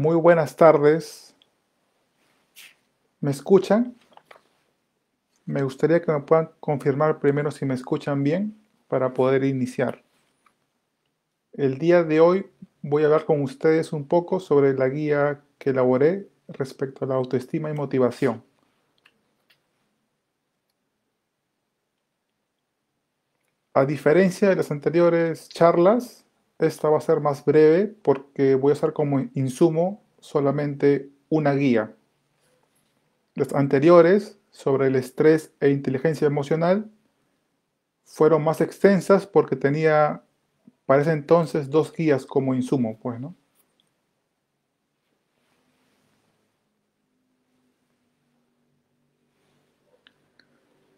Muy buenas tardes. ¿Me escuchan? Me gustaría que me puedan confirmar primero si me escuchan bien para poder iniciar. El día de hoy voy a hablar con ustedes un poco sobre la guía que elaboré respecto a la autoestima y motivación. A diferencia de las anteriores charlas, esta va a ser más breve porque voy a usar como insumo solamente una guía. Las anteriores sobre el estrés e inteligencia emocional fueron más extensas porque tenía para ese entonces dos guías como insumo, pues,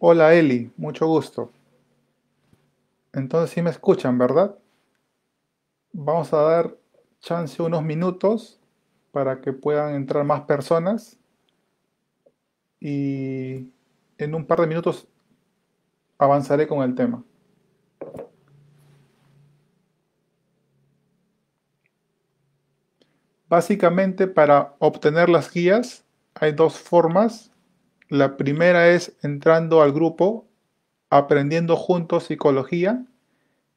Hola Eli, mucho gusto. Entonces sí me escuchan, ¿verdad? Vamos a dar chance unos minutos para que puedan entrar más personas y en un par de minutos avanzaré con el tema. Básicamente para obtener las guías hay dos formas. La primera es entrando al grupo, aprendiendo juntos psicología.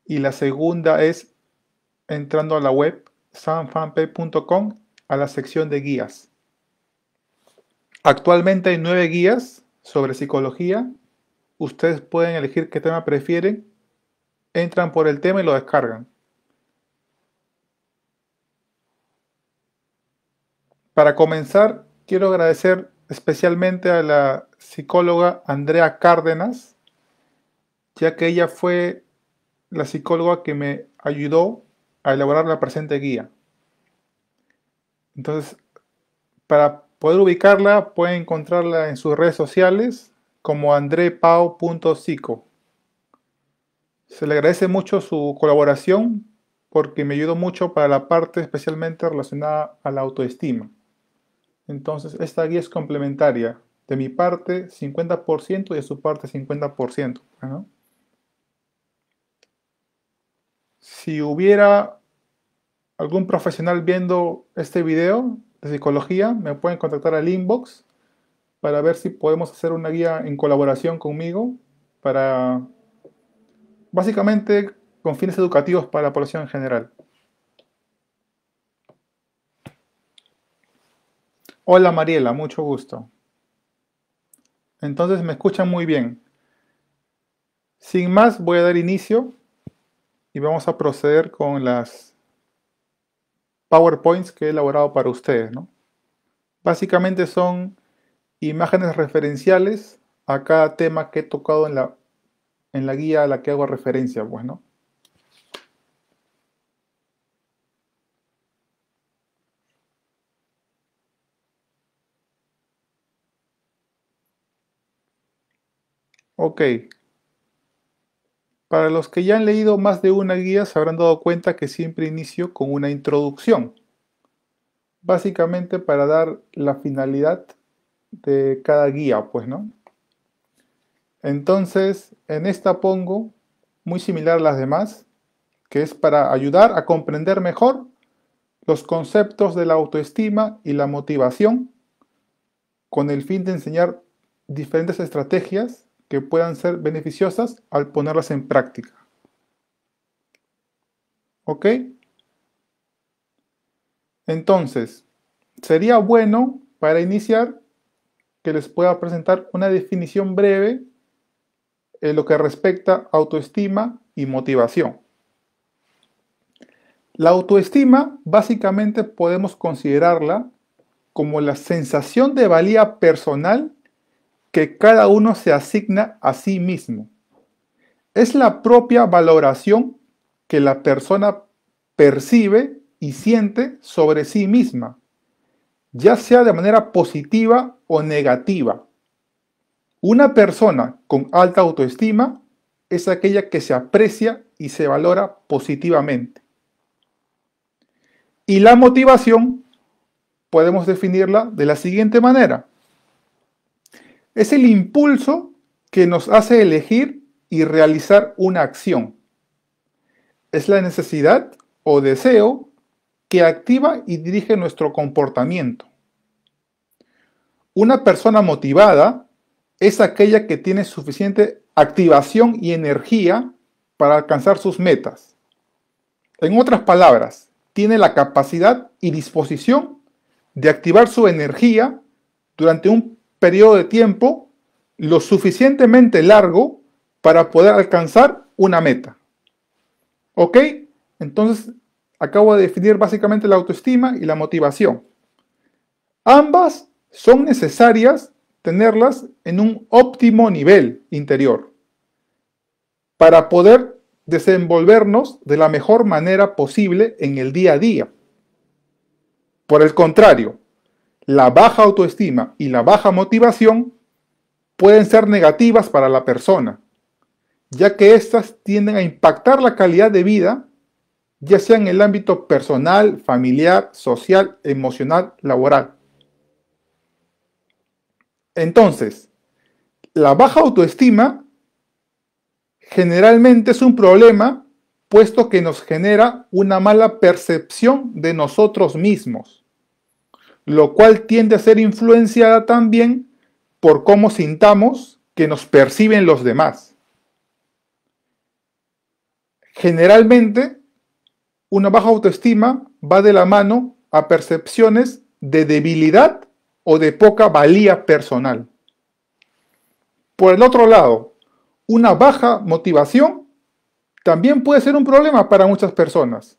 Y la segunda es entrando a la web sanfanpe.com a la sección de guías. Actualmente hay nueve guías sobre psicología. Ustedes pueden elegir qué tema prefieren, entran por el tema y lo descargan. Para comenzar, quiero agradecer especialmente a la psicóloga Andrea Cárdenas, ya que ella fue la psicóloga que me ayudó a elaborar la presente guía. Entonces, para poder ubicarla, pueden encontrarla en sus redes sociales como andrepau.cico. Se le agradece mucho su colaboración porque me ayudó mucho para la parte especialmente relacionada a la autoestima. Entonces, esta guía es complementaria. De mi parte, 50% y de su parte, 50%. ¿no? si hubiera algún profesional viendo este video de psicología, me pueden contactar al inbox para ver si podemos hacer una guía en colaboración conmigo para básicamente con fines educativos para la población en general. Hola Mariela, mucho gusto. Entonces me escuchan muy bien. Sin más, voy a dar inicio y vamos a proceder con las PowerPoints que he elaborado para ustedes. Básicamente son imágenes referenciales a cada tema que he tocado en la, en la guía a la que hago referencia. Pues, Ok, para los que ya han leído más de una guía se habrán dado cuenta que siempre inicio con una introducción, básicamente para dar la finalidad de cada guía, pues, ¿no? Entonces, en esta pongo, muy similar a las demás, que es para ayudar a comprender mejor los conceptos de la autoestima y la motivación, con el fin de enseñar diferentes estrategias que puedan ser beneficiosas al ponerlas en práctica. ¿Ok? Entonces, sería bueno para iniciar que les pueda presentar una definición breve en lo que respecta a autoestima y motivación. La autoestima básicamente podemos considerarla como la sensación de valía personal que cada uno se asigna a sí mismo. Es la propia valoración que la persona percibe y siente sobre sí misma, ya sea de manera positiva o negativa. Una persona con alta autoestima es aquella que se aprecia y se valora positivamente. Y la motivación podemos definirla de la siguiente manera. Es el impulso que nos hace elegir y realizar una acción. Es la necesidad o deseo que activa y dirige nuestro comportamiento. Una persona motivada es aquella que tiene suficiente activación y energía para alcanzar sus metas. En otras palabras, tiene la capacidad y disposición de activar su energía durante un periodo de tiempo lo suficientemente largo para poder alcanzar una meta. ¿Ok? Entonces, acabo de definir básicamente la autoestima y la motivación. Ambas son necesarias tenerlas en un óptimo nivel interior para poder desenvolvernos de la mejor manera posible en el día a día. Por el contrario, la baja autoestima y la baja motivación pueden ser negativas para la persona, ya que éstas tienden a impactar la calidad de vida, ya sea en el ámbito personal, familiar, social, emocional, laboral. Entonces, la baja autoestima generalmente es un problema puesto que nos genera una mala percepción de nosotros mismos lo cual tiende a ser influenciada también por cómo sintamos que nos perciben los demás. Generalmente, una baja autoestima va de la mano a percepciones de debilidad o de poca valía personal. Por el otro lado, una baja motivación también puede ser un problema para muchas personas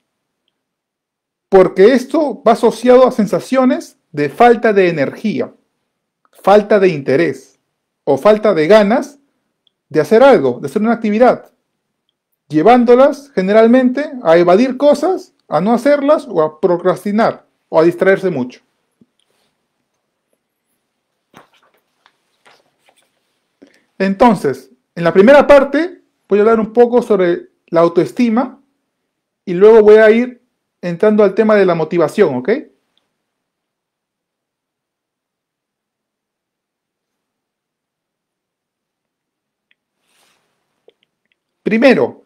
porque esto va asociado a sensaciones de falta de energía, falta de interés o falta de ganas de hacer algo, de hacer una actividad, llevándolas generalmente a evadir cosas, a no hacerlas o a procrastinar o a distraerse mucho. Entonces, en la primera parte voy a hablar un poco sobre la autoestima y luego voy a ir entrando al tema de la motivación, ¿ok? Primero,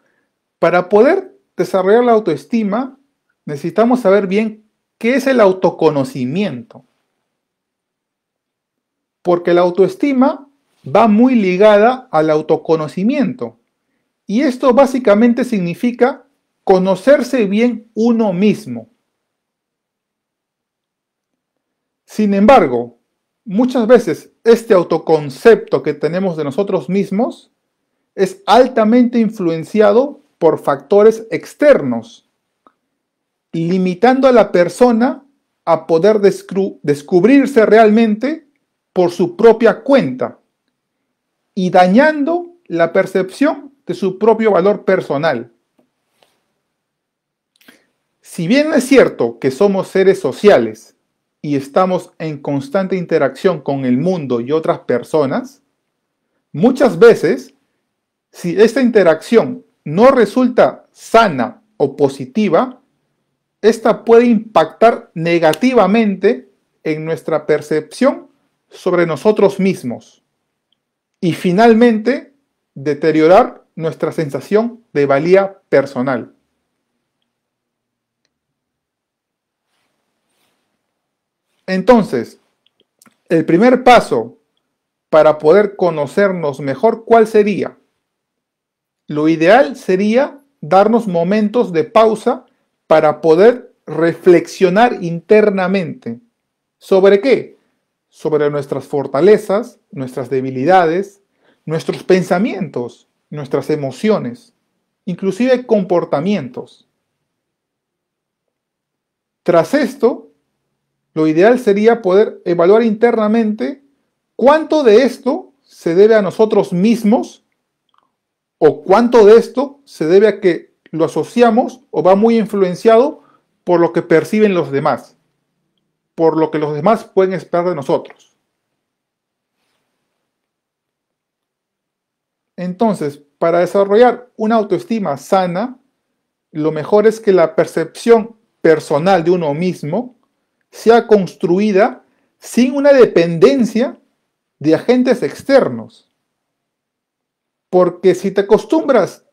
para poder desarrollar la autoestima, necesitamos saber bien qué es el autoconocimiento. Porque la autoestima va muy ligada al autoconocimiento. Y esto básicamente significa conocerse bien uno mismo. Sin embargo, muchas veces este autoconcepto que tenemos de nosotros mismos es altamente influenciado por factores externos, limitando a la persona a poder descubrirse realmente por su propia cuenta y dañando la percepción de su propio valor personal. Si bien es cierto que somos seres sociales y estamos en constante interacción con el mundo y otras personas, muchas veces, si esta interacción no resulta sana o positiva, esta puede impactar negativamente en nuestra percepción sobre nosotros mismos y finalmente deteriorar nuestra sensación de valía personal. Entonces, el primer paso para poder conocernos mejor, ¿cuál sería? Lo ideal sería darnos momentos de pausa para poder reflexionar internamente. ¿Sobre qué? Sobre nuestras fortalezas, nuestras debilidades, nuestros pensamientos, nuestras emociones, inclusive comportamientos. Tras esto, lo ideal sería poder evaluar internamente cuánto de esto se debe a nosotros mismos o cuánto de esto se debe a que lo asociamos o va muy influenciado por lo que perciben los demás, por lo que los demás pueden esperar de nosotros. Entonces, para desarrollar una autoestima sana, lo mejor es que la percepción personal de uno mismo sea construida sin una dependencia de agentes externos. Porque si te acostumbras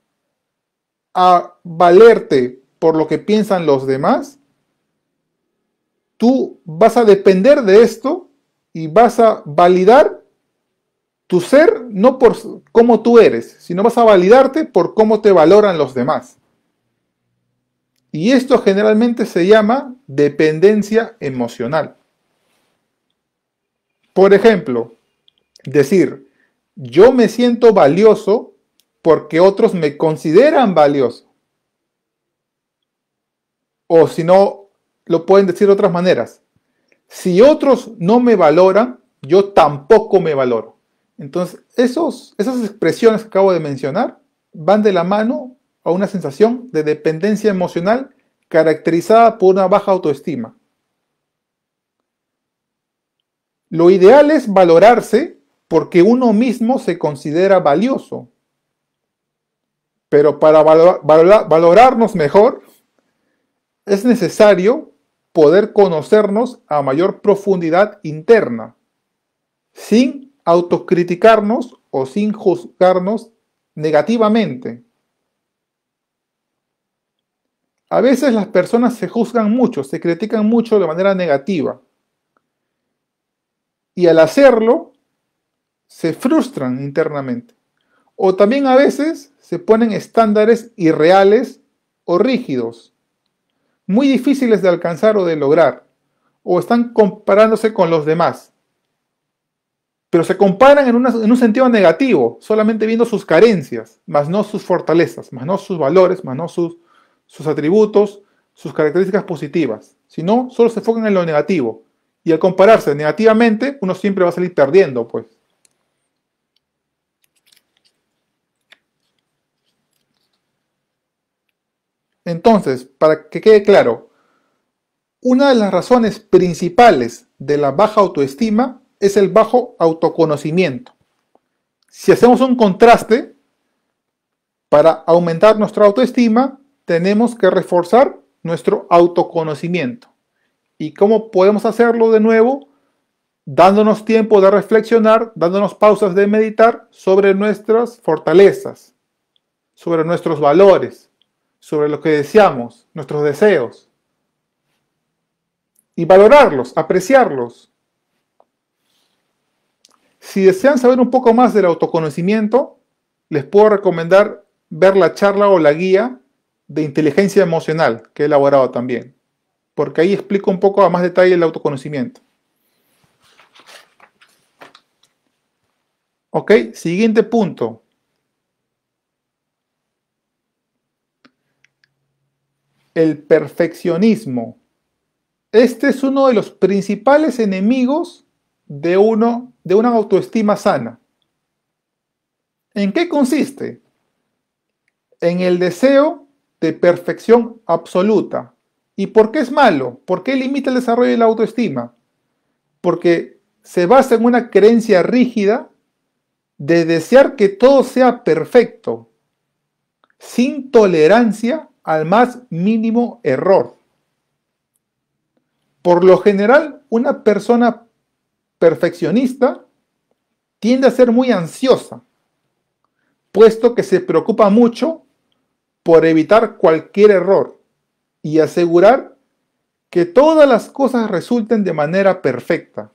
a valerte por lo que piensan los demás, tú vas a depender de esto y vas a validar tu ser no por cómo tú eres, sino vas a validarte por cómo te valoran los demás. Y esto generalmente se llama dependencia emocional. Por ejemplo, decir, yo me siento valioso porque otros me consideran valioso. O si no, lo pueden decir de otras maneras. Si otros no me valoran, yo tampoco me valoro. Entonces, esos, esas expresiones que acabo de mencionar van de la mano a una sensación de dependencia emocional caracterizada por una baja autoestima. Lo ideal es valorarse porque uno mismo se considera valioso. Pero para valorarnos mejor, es necesario poder conocernos a mayor profundidad interna, sin autocriticarnos o sin juzgarnos negativamente. A veces las personas se juzgan mucho, se critican mucho de manera negativa. Y al hacerlo, se frustran internamente. O también a veces se ponen estándares irreales o rígidos, muy difíciles de alcanzar o de lograr, o están comparándose con los demás. Pero se comparan en, un sentido negativo, solamente viendo sus carencias, más no sus fortalezas, más no sus valores, más no sus sus atributos, sus características positivas, si no, solo se enfocan en lo negativo. Y al compararse negativamente, uno siempre va a salir perdiendo, pues. Entonces, para que quede claro, una de las razones principales de la baja autoestima es el bajo autoconocimiento. Si hacemos un contraste, para aumentar nuestra autoestima tenemos que reforzar nuestro autoconocimiento. ¿Y cómo podemos hacerlo de nuevo? Dándonos tiempo de reflexionar, dándonos pausas de meditar sobre nuestras fortalezas, sobre nuestros valores, sobre lo que deseamos, nuestros deseos. Y valorarlos, apreciarlos. Si desean saber un poco más del autoconocimiento, les puedo recomendar ver la charla o la guía de inteligencia emocional que he elaborado también, porque ahí explico un poco a más detalle el autoconocimiento. Ok, siguiente punto. El perfeccionismo. Este es uno de los principales enemigos de, uno, de una autoestima sana. ¿En qué consiste? En el deseo de perfección absoluta. ¿Y por qué es malo? ¿Por qué limita el desarrollo de la autoestima? Porque se basa en una creencia rígida de desear que todo sea perfecto, sin tolerancia al más mínimo error. Por lo general, una persona perfeccionista tiende a ser muy ansiosa, puesto que se preocupa mucho por evitar cualquier error y asegurar que todas las cosas resulten de manera perfecta.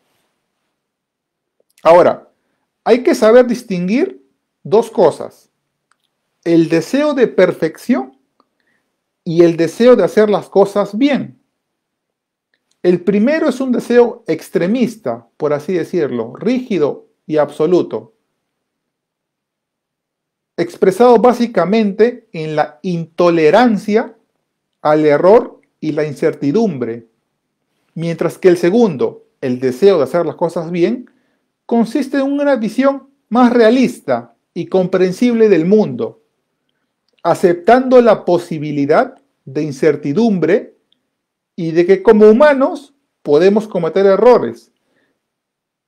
Ahora, hay que saber distinguir dos cosas, el deseo de perfección y el deseo de hacer las cosas bien. El primero es un deseo extremista, por así decirlo, rígido y absoluto, expresado básicamente en la intolerancia al error y la incertidumbre, mientras que el segundo, el deseo de hacer las cosas bien, consiste en una visión más realista y comprensible del mundo, aceptando la posibilidad de incertidumbre y de que como humanos podemos cometer errores,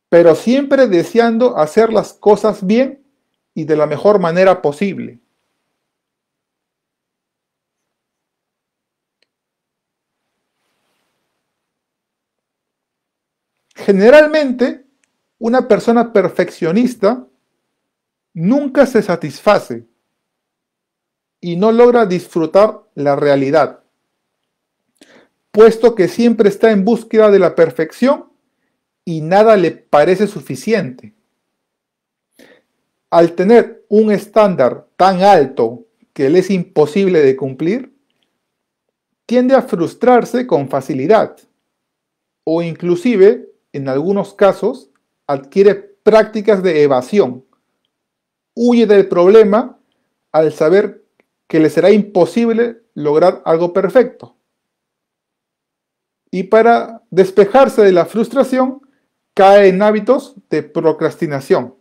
pero siempre deseando hacer las cosas bien y de la mejor manera posible. Generalmente, una persona perfeccionista nunca se satisface y no logra disfrutar la realidad, puesto que siempre está en búsqueda de la perfección y nada le parece suficiente al tener un estándar tan alto que le es imposible de cumplir, tiende a frustrarse con facilidad o inclusive, en algunos casos, adquiere prácticas de evasión. Huye del problema al saber que le será imposible lograr algo perfecto. Y para despejarse de la frustración, cae en hábitos de procrastinación.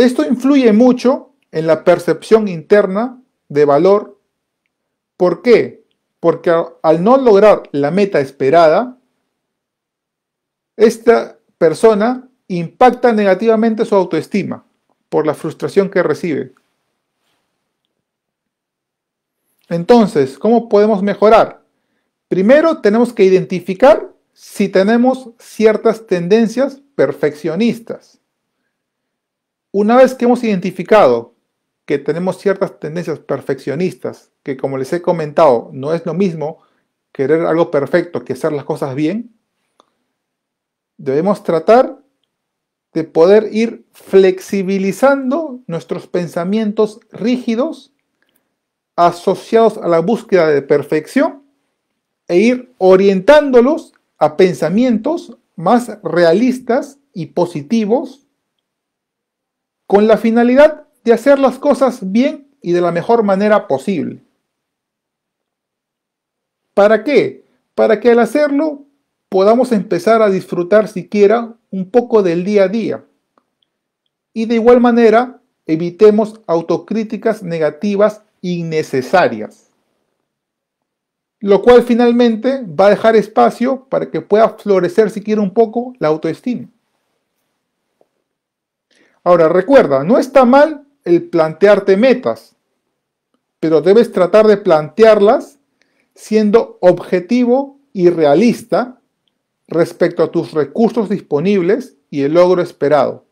Esto influye mucho en la percepción interna de valor. ¿Por qué? Porque al no lograr la meta esperada, esta persona impacta negativamente su autoestima por la frustración que recibe. Entonces, ¿cómo podemos mejorar? Primero tenemos que identificar si tenemos ciertas tendencias perfeccionistas. Una vez que hemos identificado que tenemos ciertas tendencias perfeccionistas, que como les he comentado, no es lo mismo querer algo perfecto que hacer las cosas bien, debemos tratar de poder ir flexibilizando nuestros pensamientos rígidos asociados a la búsqueda de perfección e ir orientándolos a pensamientos más realistas y positivos con la finalidad de hacer las cosas bien y de la mejor manera posible. ¿Para qué? Para que al hacerlo podamos empezar a disfrutar siquiera un poco del día a día. Y de igual manera, evitemos autocríticas negativas innecesarias. Lo cual finalmente va a dejar espacio para que pueda florecer siquiera un poco la autoestima. Ahora, recuerda, no está mal el plantearte metas, pero debes tratar de plantearlas siendo objetivo y realista respecto a tus recursos disponibles y el logro esperado.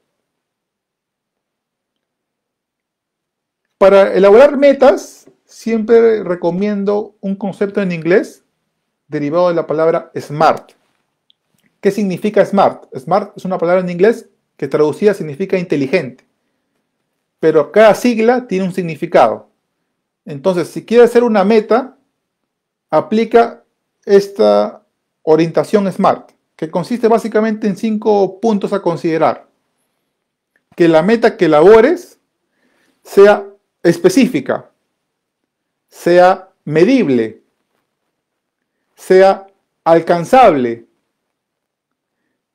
Para elaborar metas, siempre recomiendo un concepto en inglés derivado de la palabra SMART. ¿Qué significa SMART? SMART es una palabra en inglés que traducida significa inteligente. Pero cada sigla tiene un significado. Entonces, si quieres hacer una meta, aplica esta orientación SMART, que consiste básicamente en cinco puntos a considerar. Que la meta que labores sea específica, sea medible, sea alcanzable,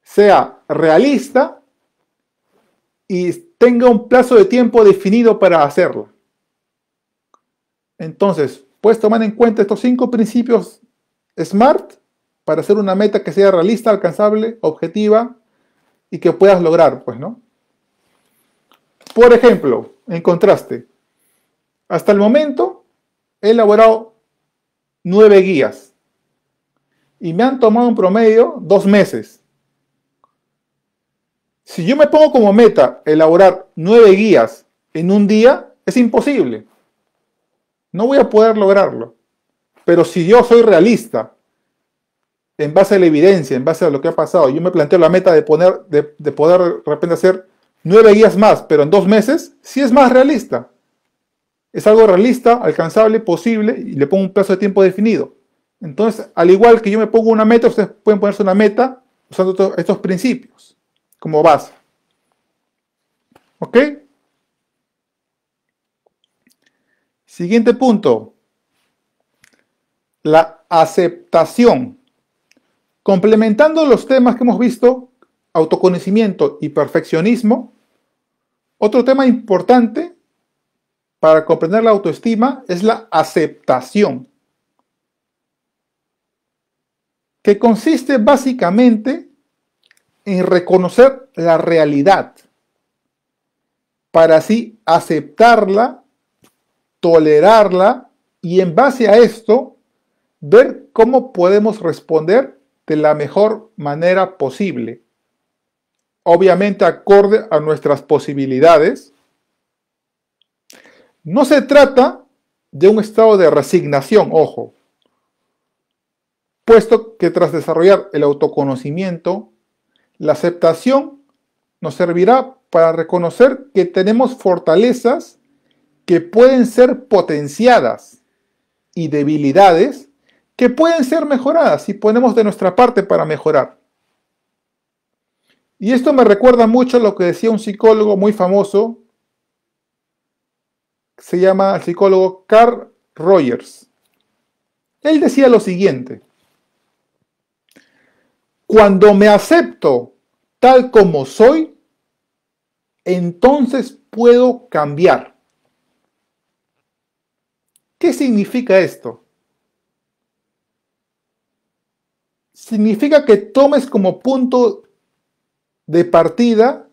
sea realista y tenga un plazo de tiempo definido para hacerlo. Entonces, puedes tomar en cuenta estos cinco principios SMART para hacer una meta que sea realista, alcanzable, objetiva y que puedas lograr, pues, ¿no? Por ejemplo, en contraste, hasta el momento he elaborado nueve guías y me han tomado un promedio dos meses. Si yo me pongo como meta elaborar nueve guías en un día, es imposible. No voy a poder lograrlo. Pero si yo soy realista, en base a la evidencia, en base a lo que ha pasado, yo me planteo la meta de, poner, de, poder de repente hacer nueve guías más, pero en dos meses, sí es más realista. Es algo realista, alcanzable, posible, y le pongo un plazo de tiempo definido. Entonces, al igual que yo me pongo una meta, ustedes pueden ponerse una meta usando estos principios como vas? ¿Ok? Siguiente punto. La aceptación. Complementando los temas que hemos visto, autoconocimiento y perfeccionismo, otro tema importante para comprender la autoestima es la aceptación, que consiste básicamente en reconocer la realidad para así aceptarla, tolerarla y en base a esto ver cómo podemos responder de la mejor manera posible. Obviamente acorde a nuestras posibilidades. No se trata de un estado de resignación, ojo, puesto que tras desarrollar el autoconocimiento, la aceptación nos servirá para reconocer que tenemos fortalezas que pueden ser potenciadas y debilidades que pueden ser mejoradas si ponemos de nuestra parte para mejorar. Y esto me recuerda mucho a lo que decía un psicólogo muy famoso, se llama el psicólogo Carl Rogers. Él decía lo siguiente, cuando me acepto tal como soy, entonces puedo cambiar. ¿Qué significa esto? Significa que tomes como punto de partida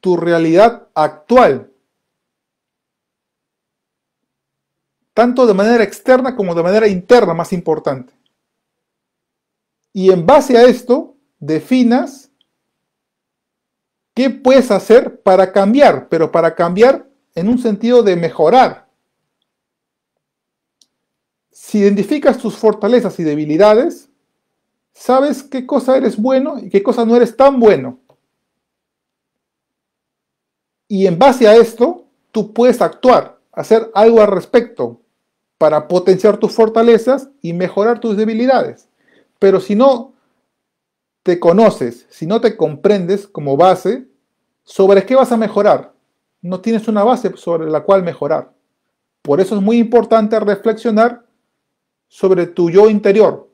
tu realidad actual, tanto de manera externa como de manera interna, más importante. Y en base a esto, definas ¿Qué puedes hacer para cambiar? Pero para cambiar en un sentido de mejorar. Si identificas tus fortalezas y debilidades, sabes qué cosa eres bueno y qué cosa no eres tan bueno. Y en base a esto, tú puedes actuar, hacer algo al respecto para potenciar tus fortalezas y mejorar tus debilidades. Pero si no te conoces, si no te comprendes como base, ¿Sobre qué vas a mejorar? No tienes una base sobre la cual mejorar. Por eso es muy importante reflexionar sobre tu yo interior.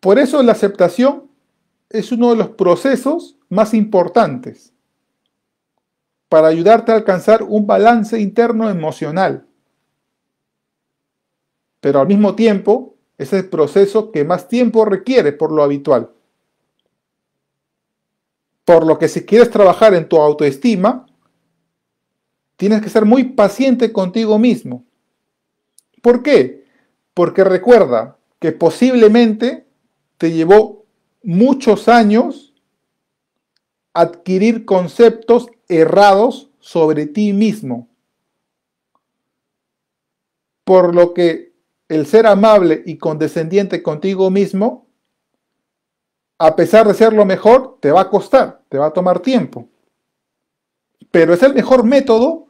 Por eso la aceptación es uno de los procesos más importantes para ayudarte a alcanzar un balance interno emocional. Pero al mismo tiempo es el proceso que más tiempo requiere por lo habitual. Por lo que si quieres trabajar en tu autoestima, tienes que ser muy paciente contigo mismo. ¿Por qué? Porque recuerda que posiblemente te llevó muchos años adquirir conceptos errados sobre ti mismo. Por lo que el ser amable y condescendiente contigo mismo a pesar de ser lo mejor, te va a costar, te va a tomar tiempo. Pero es el mejor método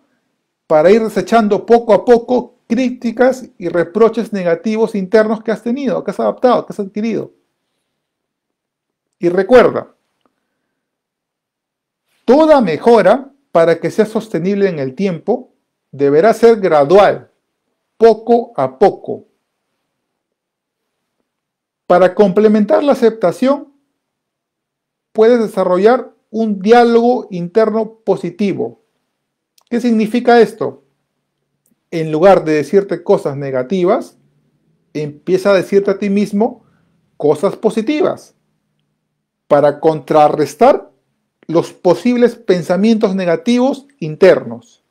para ir desechando poco a poco críticas y reproches negativos internos que has tenido, que has adaptado, que has adquirido. Y recuerda, toda mejora para que sea sostenible en el tiempo deberá ser gradual, poco a poco. Para complementar la aceptación, puedes desarrollar un diálogo interno positivo. ¿Qué significa esto? En lugar de decirte cosas negativas, empieza a decirte a ti mismo cosas positivas para contrarrestar los posibles pensamientos negativos internos.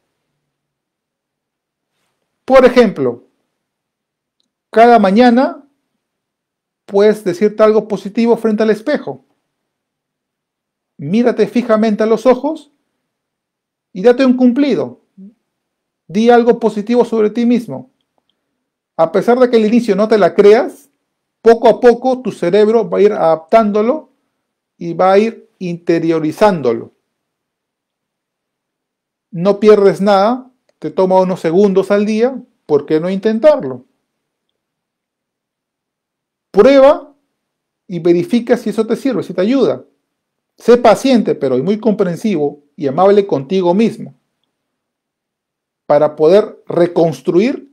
Por ejemplo, cada mañana puedes decirte algo positivo frente al espejo mírate fijamente a los ojos y date un cumplido. Di algo positivo sobre ti mismo. A pesar de que al inicio no te la creas, poco a poco tu cerebro va a ir adaptándolo y va a ir interiorizándolo. No pierdes nada, te toma unos segundos al día, ¿por qué no intentarlo? Prueba y verifica si eso te sirve, si te ayuda. Sé paciente, pero muy comprensivo y amable contigo mismo para poder reconstruir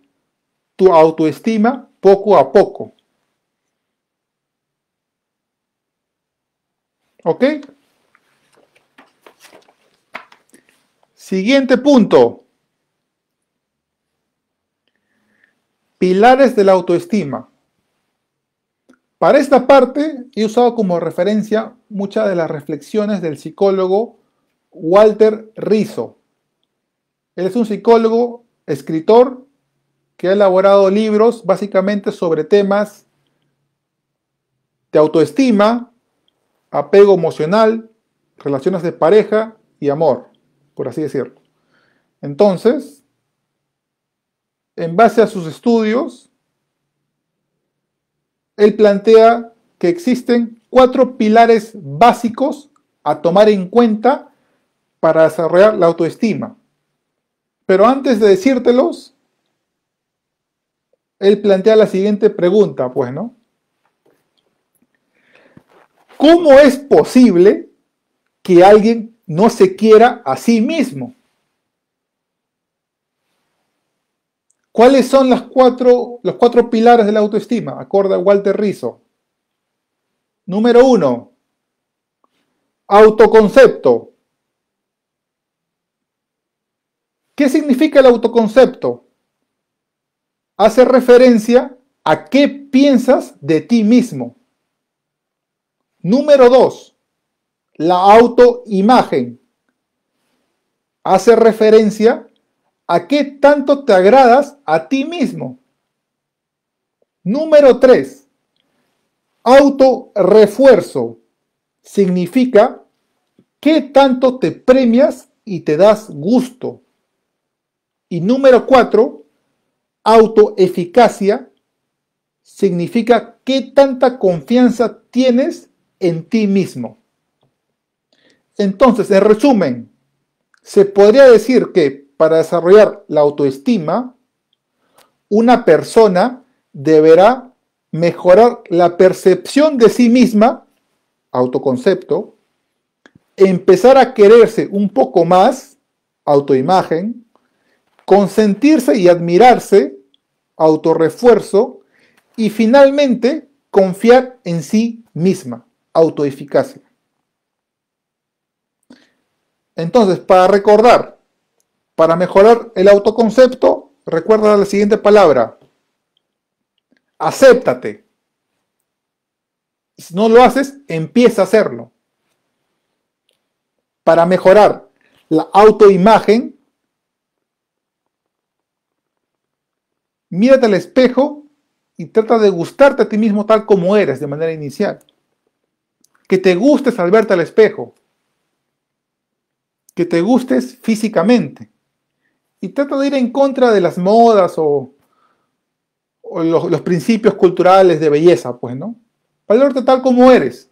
tu autoestima poco a poco. ¿Ok? Siguiente punto. Pilares de la autoestima. Para esta parte he usado como referencia muchas de las reflexiones del psicólogo Walter Rizzo. Él es un psicólogo, escritor, que ha elaborado libros básicamente sobre temas de autoestima, apego emocional, relaciones de pareja y amor, por así decirlo. Entonces, en base a sus estudios, él plantea que existen cuatro pilares básicos a tomar en cuenta para desarrollar la autoestima. Pero antes de decírtelos, él plantea la siguiente pregunta, pues, ¿no? ¿Cómo es posible que alguien no se quiera a sí mismo? ¿Cuáles son las cuatro, los cuatro pilares de la autoestima? Acorda Walter Rizzo. Número uno, autoconcepto. ¿Qué significa el autoconcepto? Hace referencia a qué piensas de ti mismo. Número dos, la autoimagen. Hace referencia ¿A qué tanto te agradas a ti mismo? Número 3. Autorefuerzo significa qué tanto te premias y te das gusto. Y número 4. Autoeficacia significa qué tanta confianza tienes en ti mismo. Entonces, en resumen, se podría decir que para desarrollar la autoestima, una persona deberá mejorar la percepción de sí misma, autoconcepto, empezar a quererse un poco más, autoimagen, consentirse y admirarse, autorrefuerzo, y finalmente confiar en sí misma, autoeficacia. Entonces, para recordar, para mejorar el autoconcepto, recuerda la siguiente palabra. Acéptate. Si no lo haces, empieza a hacerlo. Para mejorar la autoimagen, mírate al espejo y trata de gustarte a ti mismo tal como eres de manera inicial. Que te gustes al verte al espejo. Que te gustes físicamente y trata de ir en contra de las modas o, los, principios culturales de belleza, pues, ¿no? Valor tal como eres.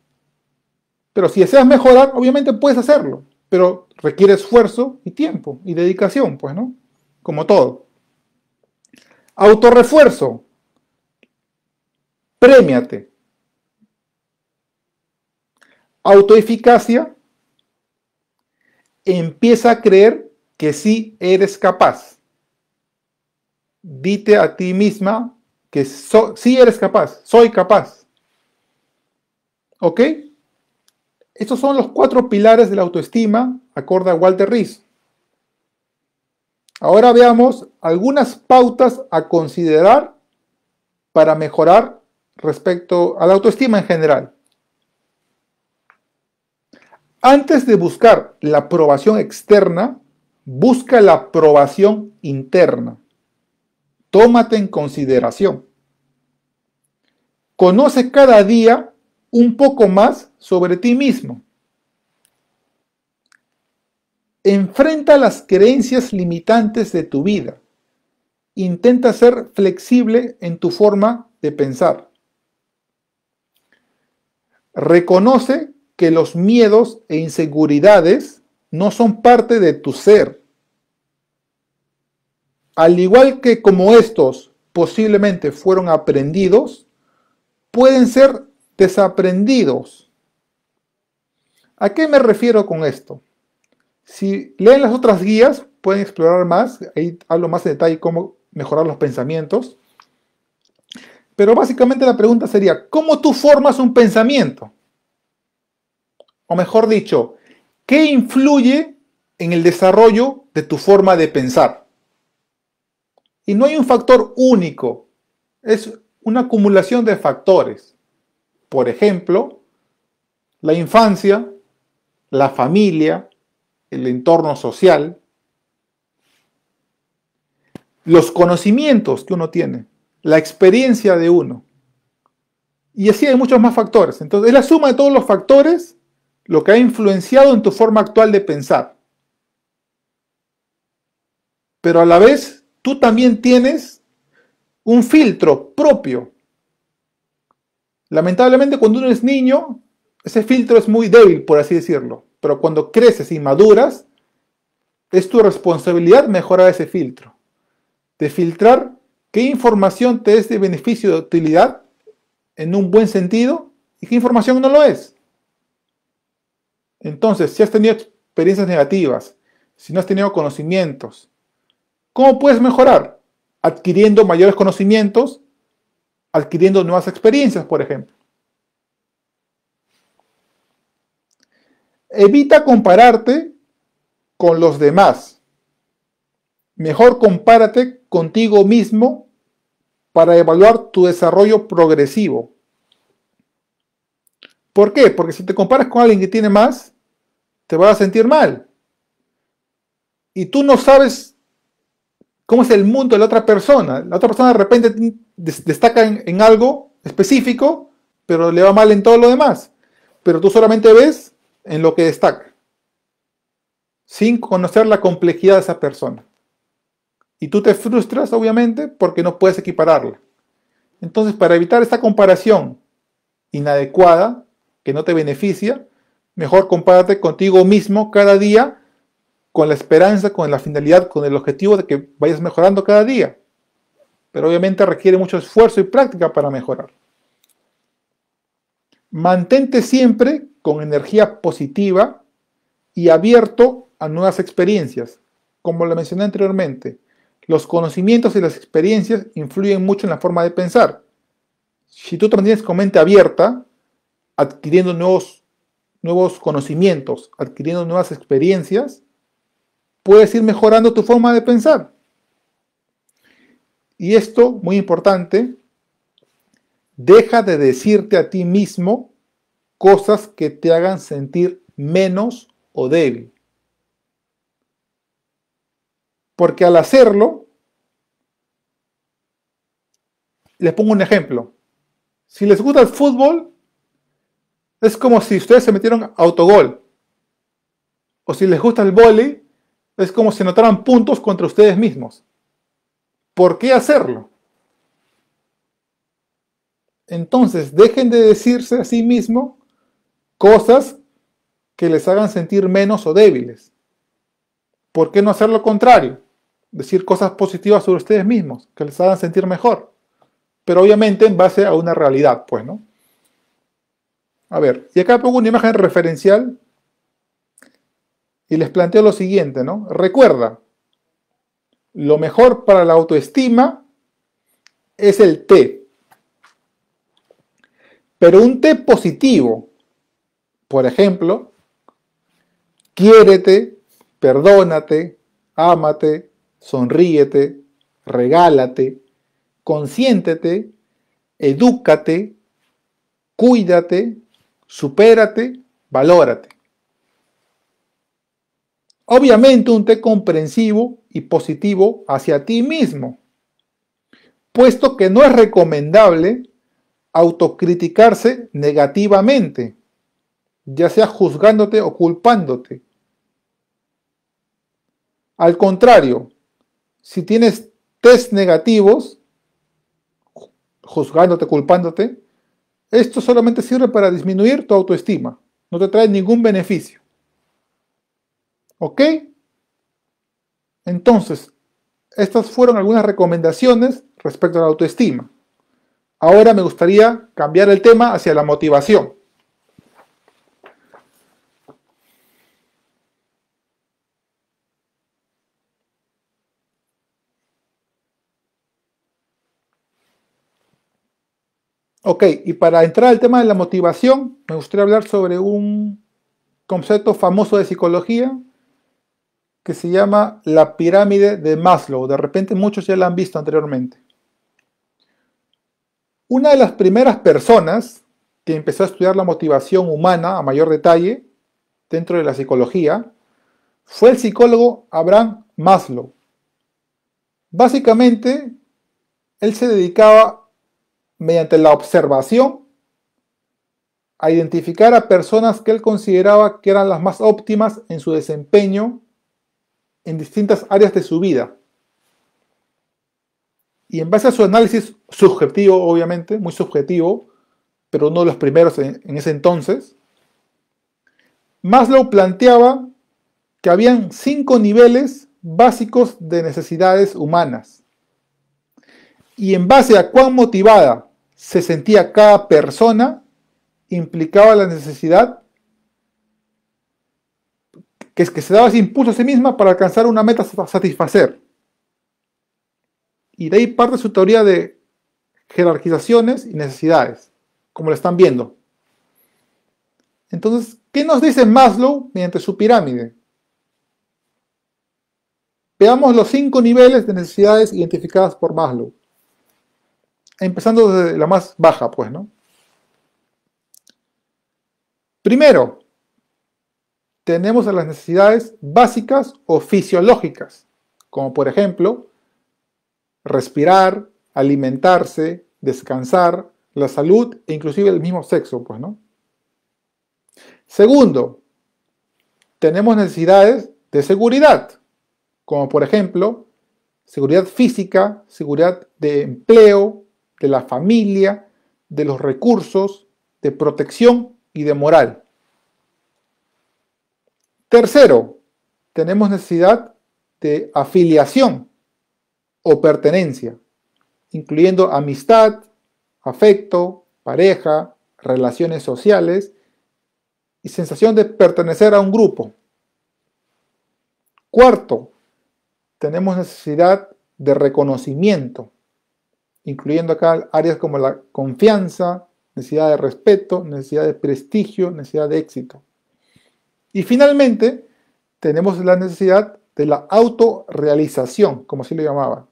Pero si deseas mejorar, obviamente puedes hacerlo, pero requiere esfuerzo y tiempo y dedicación, pues, ¿no? Como todo. Autorrefuerzo. Premiate. Autoeficacia. Empieza a creer que sí eres capaz. Dite a ti misma que si sí eres capaz, soy capaz. ¿Ok? Estos son los cuatro pilares de la autoestima, Acorda Walter Ries. Ahora veamos algunas pautas a considerar para mejorar respecto a la autoestima en general. Antes de buscar la aprobación externa, busca la aprobación interna. Tómate en consideración. Conoce cada día un poco más sobre ti mismo. Enfrenta las creencias limitantes de tu vida. Intenta ser flexible en tu forma de pensar. Reconoce que los miedos e inseguridades no son parte de tu ser. Al igual que como estos posiblemente fueron aprendidos, pueden ser desaprendidos. ¿A qué me refiero con esto? Si leen las otras guías, pueden explorar más, ahí hablo más en detalle cómo mejorar los pensamientos. Pero básicamente la pregunta sería, ¿cómo tú formas un pensamiento? O mejor dicho, ¿Qué influye en el desarrollo de tu forma de pensar? Y no hay un factor único, es una acumulación de factores. Por ejemplo, la infancia, la familia, el entorno social, los conocimientos que uno tiene, la experiencia de uno. Y así hay muchos más factores. Entonces, es la suma de todos los factores lo que ha influenciado en tu forma actual de pensar. Pero a la vez, tú también tienes un filtro propio. Lamentablemente, cuando uno es niño, ese filtro es muy débil, por así decirlo. Pero cuando creces y maduras, es tu responsabilidad mejorar ese filtro. De filtrar qué información te es de beneficio, de utilidad, en un buen sentido, y qué información no lo es. Entonces, si has tenido experiencias negativas, si no has tenido conocimientos, ¿cómo puedes mejorar? Adquiriendo mayores conocimientos, adquiriendo nuevas experiencias, por ejemplo. Evita compararte con los demás. Mejor compárate contigo mismo para evaluar tu desarrollo progresivo. ¿Por qué? Porque si te comparas con alguien que tiene más, te vas a sentir mal. Y tú no sabes cómo es el mundo de la otra persona. La otra persona de repente destaca en, algo específico, pero le va mal en todo lo demás. Pero tú solamente ves en lo que destaca, sin conocer la complejidad de esa persona. Y tú te frustras, obviamente, porque no puedes equipararla. Entonces, para evitar esta comparación inadecuada, que no te beneficia, Mejor compárate contigo mismo cada día con la esperanza, con la finalidad, con el objetivo de que vayas mejorando cada día. Pero obviamente requiere mucho esfuerzo y práctica para mejorar. Mantente siempre con energía positiva y abierto a nuevas experiencias. Como lo mencioné anteriormente, los conocimientos y las experiencias influyen mucho en la forma de pensar. Si tú te mantienes con mente abierta, adquiriendo nuevos nuevos conocimientos, adquiriendo nuevas experiencias, puedes ir mejorando tu forma de pensar. Y esto, muy importante, deja de decirte a ti mismo cosas que te hagan sentir menos o débil. Porque al hacerlo, les pongo un ejemplo. Si les gusta el fútbol, es como si ustedes se metieron autogol. O si les gusta el vóley, es como si anotaran puntos contra ustedes mismos. ¿Por qué hacerlo? Entonces, dejen de decirse a sí mismo cosas que les hagan sentir menos o débiles. ¿Por qué no hacer lo contrario? Decir cosas positivas sobre ustedes mismos, que les hagan sentir mejor. Pero obviamente en base a una realidad, pues, ¿no? A ver, y acá pongo una imagen referencial y les planteo lo siguiente, ¿no? Recuerda, lo mejor para la autoestima es el té. Pero un té positivo, por ejemplo, quiérete, perdónate, ámate, sonríete, regálate, consiéntete, edúcate, cuídate, supérate, valórate. Obviamente un té comprensivo y positivo hacia ti mismo, puesto que no es recomendable autocriticarse negativamente, ya sea juzgándote o culpándote. Al contrario, si tienes test negativos, juzgándote, culpándote, esto solamente sirve para disminuir tu autoestima. No te trae ningún beneficio. ¿Ok? Entonces, estas fueron algunas recomendaciones respecto a la autoestima. Ahora me gustaría cambiar el tema hacia la motivación. Ok, y para entrar al tema de la motivación, me gustaría hablar sobre un concepto famoso de psicología que se llama la pirámide de Maslow. De repente muchos ya la han visto anteriormente. Una de las primeras personas que empezó a estudiar la motivación humana a mayor detalle dentro de la psicología fue el psicólogo Abraham Maslow. Básicamente, él se dedicaba mediante la observación, a identificar a personas que él consideraba que eran las más óptimas en su desempeño en distintas áreas de su vida. Y en base a su análisis subjetivo, obviamente, muy subjetivo, pero uno de los primeros en, ese entonces, Maslow planteaba que habían cinco niveles básicos de necesidades humanas. Y en base a cuán motivada se sentía cada persona en la necesidad que, es que se daba ese impulso a sí misma para alcanzar una meta satisfacer. Y de ahí parte su teoría de jerarquizaciones y necesidades, como lo están viendo. Entonces, ¿qué nos dice Maslow mediante su pirámide? Veamos los cinco niveles de necesidades identificadas por Maslow empezando desde la más baja, pues, ¿no? Primero, tenemos las necesidades básicas o fisiológicas, como por ejemplo, respirar, alimentarse, descansar, la salud e inclusive el mismo sexo, pues, ¿no? Segundo, tenemos necesidades de seguridad, como por ejemplo, seguridad física, seguridad de empleo, de la familia, de los recursos, de protección y de moral. Tercero, tenemos necesidad de afiliación o pertenencia, incluyendo amistad, afecto, pareja, relaciones sociales y sensación de pertenecer a un grupo. Cuarto, tenemos necesidad de reconocimiento, incluyendo acá áreas como la confianza, necesidad de respeto, necesidad de prestigio, necesidad de éxito. Y finalmente, tenemos la necesidad de la autorrealización, como así lo llamaba,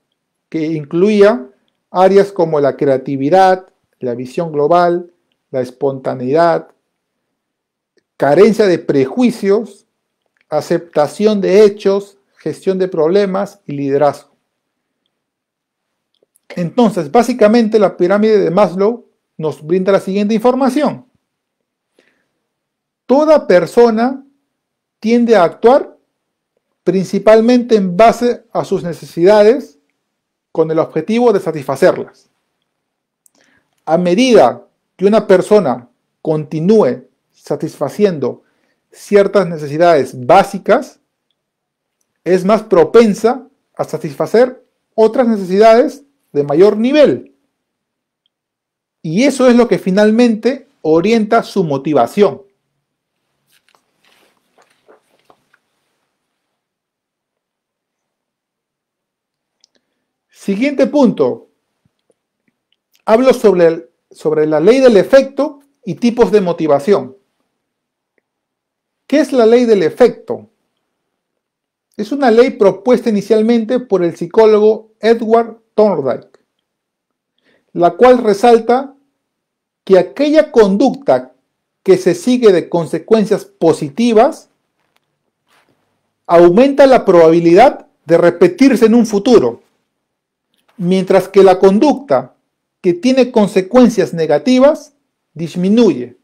que incluía áreas como la creatividad, la visión global, la espontaneidad, carencia de prejuicios, aceptación de hechos, gestión de problemas y liderazgo. Entonces, básicamente la pirámide de Maslow nos brinda la siguiente información. Toda persona tiende a actuar principalmente en base a sus necesidades con el objetivo de satisfacerlas. A medida que una persona continúe satisfaciendo ciertas necesidades básicas, es más propensa a satisfacer otras necesidades de mayor nivel. Y eso es lo que finalmente orienta su motivación. Siguiente punto. Hablo sobre, sobre la ley del efecto y tipos de motivación. ¿Qué es la ley del efecto? Es una ley propuesta inicialmente por el psicólogo Edward la cual resalta que aquella conducta que se sigue de consecuencias positivas aumenta la probabilidad de repetirse en un futuro, mientras que la conducta que tiene consecuencias negativas disminuye.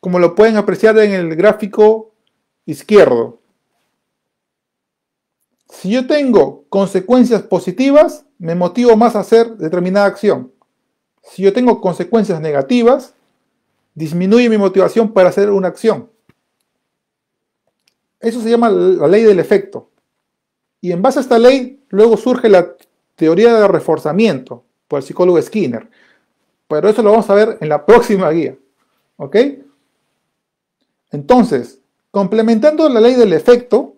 Como lo pueden apreciar en el gráfico izquierdo. Si yo tengo consecuencias positivas, me motivo más a hacer determinada acción. Si yo tengo consecuencias negativas, disminuye mi motivación para hacer una acción. Eso se llama la ley del efecto. Y en base a esta ley, luego surge la teoría del reforzamiento por el psicólogo Skinner. Pero eso lo vamos a ver en la próxima guía. ¿Ok? Entonces, complementando la ley del efecto,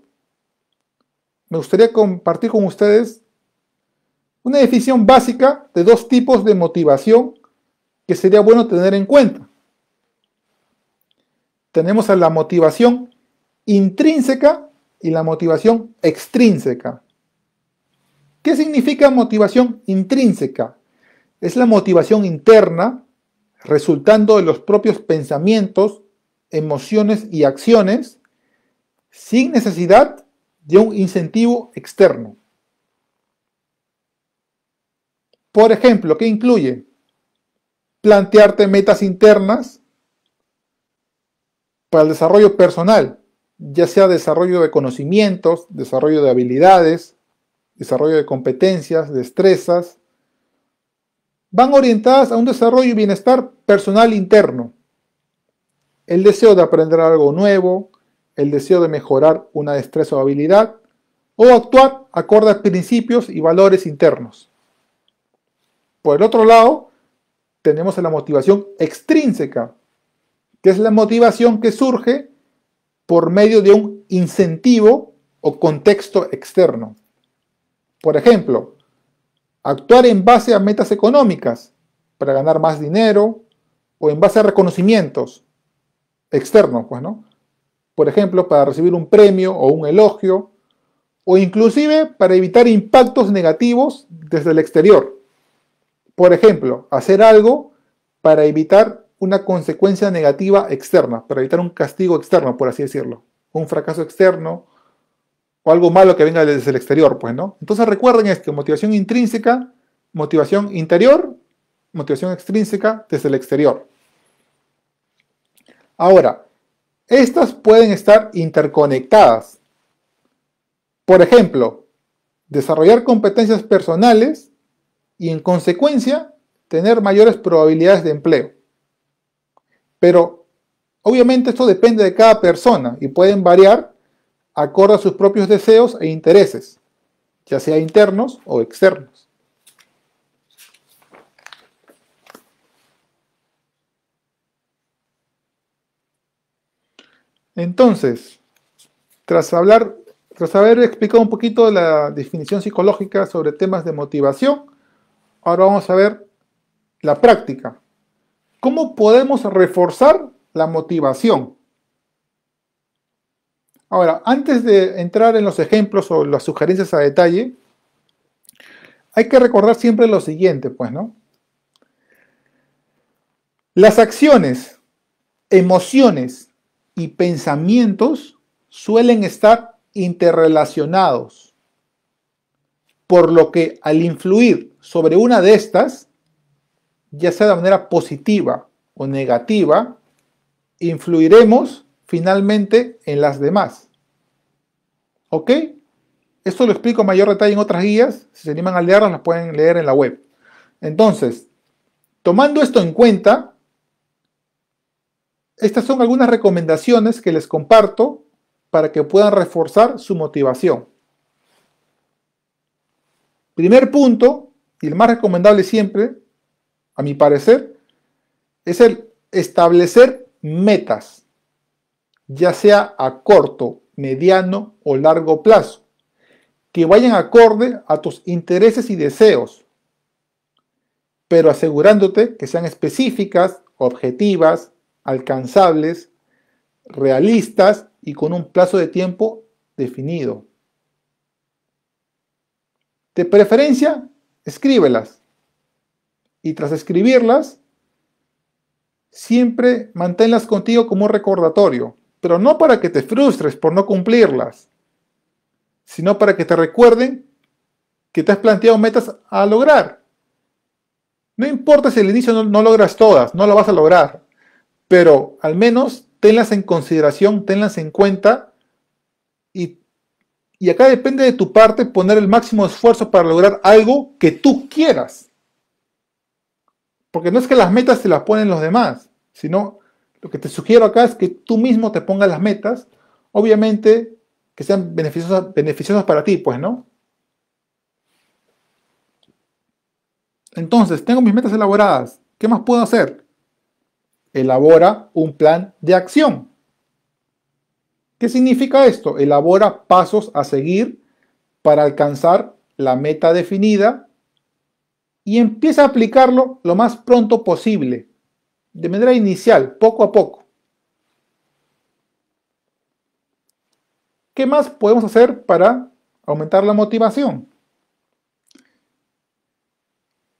me gustaría compartir con ustedes una definición básica de dos tipos de motivación que sería bueno tener en cuenta. Tenemos a la motivación intrínseca y la motivación extrínseca. ¿Qué significa motivación intrínseca? Es la motivación interna resultando de los propios pensamientos, emociones y acciones sin necesidad de un incentivo externo. Por ejemplo, ¿qué incluye? Plantearte metas internas para el desarrollo personal, ya sea desarrollo de conocimientos, desarrollo de habilidades, desarrollo de competencias, destrezas, van orientadas a un desarrollo y bienestar personal interno. El deseo de aprender algo nuevo, el deseo de mejorar una destreza o habilidad, o actuar acorde a principios y valores internos. Por el otro lado, tenemos la motivación extrínseca, que es la motivación que surge por medio de un incentivo o contexto externo. Por ejemplo, actuar en base a metas económicas para ganar más dinero o en base a reconocimientos externos, pues, ¿no? por ejemplo, para recibir un premio o un elogio, o inclusive para evitar impactos negativos desde el exterior. Por ejemplo, hacer algo para evitar una consecuencia negativa externa, para evitar un castigo externo, por así decirlo, un fracaso externo o algo malo que venga desde el exterior, pues, ¿no? Entonces recuerden esto, motivación intrínseca, motivación interior, motivación extrínseca desde el exterior. Ahora, estas pueden estar interconectadas. Por ejemplo, desarrollar competencias personales y en consecuencia tener mayores probabilidades de empleo. Pero obviamente esto depende de cada persona y pueden variar acorde a sus propios deseos e intereses, ya sea internos o externos. Entonces, tras hablar, haber explicado un poquito la definición psicológica sobre temas de motivación, ahora vamos a ver la práctica. ¿Cómo podemos reforzar la motivación? Ahora, antes de entrar en los ejemplos o las sugerencias a detalle, hay que recordar siempre lo siguiente, pues, ¿no? Las acciones, emociones y pensamientos suelen estar interrelacionados, por lo que al influir sobre una de estas, ya sea de manera positiva o negativa, influiremos finalmente en las demás. ¿Ok? Esto lo explico en mayor detalle en otras guías. Si se animan a leerlas, las pueden leer en la web. Entonces, tomando esto en cuenta, estas son algunas recomendaciones que les comparto para que puedan reforzar su motivación. Primer punto, y el más recomendable siempre, a mi parecer, es el establecer metas, ya sea a corto, mediano o largo plazo, que vayan acorde a tus intereses y deseos, pero asegurándote que sean específicas, objetivas, alcanzables, realistas y con un plazo de tiempo definido. De preferencia, escríbelas. Y tras escribirlas, siempre manténlas contigo como un recordatorio, pero no para que te frustres por no cumplirlas, sino para que te recuerden que te has planteado metas a lograr. No importa si al inicio no, logras todas, no lo vas a lograr pero al menos tenlas en consideración, tenlas en cuenta y, acá depende de tu parte poner el máximo esfuerzo para lograr algo que tú quieras. Porque no es que las metas se las ponen los demás, sino lo que te sugiero acá es que tú mismo te pongas las metas, obviamente que sean beneficiosas, beneficiosas para ti, pues, ¿no? Entonces, tengo mis metas elaboradas. ¿Qué más puedo hacer? elabora un plan de acción. ¿Qué significa esto? Elabora pasos a seguir para alcanzar la meta definida y empieza a aplicarlo lo más pronto posible, de manera inicial, poco a poco. ¿Qué más podemos hacer para aumentar la motivación?